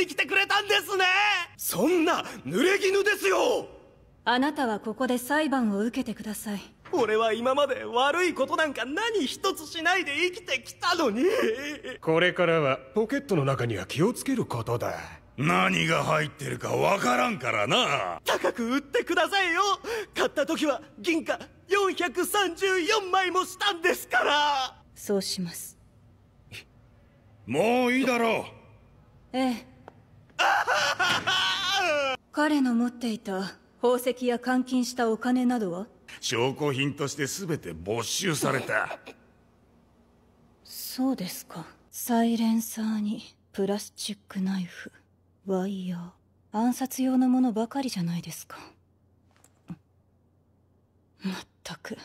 に来てくれたんですねそんな濡れ衣ですよあなたはここで裁判を受けてください俺は今まで悪いことなんか何一つしないで生きてきたのにこれからはポケットの中には気をつけることだ何が入ってるかわからんからな高く売ってくださいよ買った時は銀貨434枚もしたんですからそうしますもういいだろうええ彼の持っていた宝石や監禁したお金などは証拠品として全て没収された そうですかサイレンサーにプラスチックナイフワイヤー暗殺用のものばかりじゃないですかまったく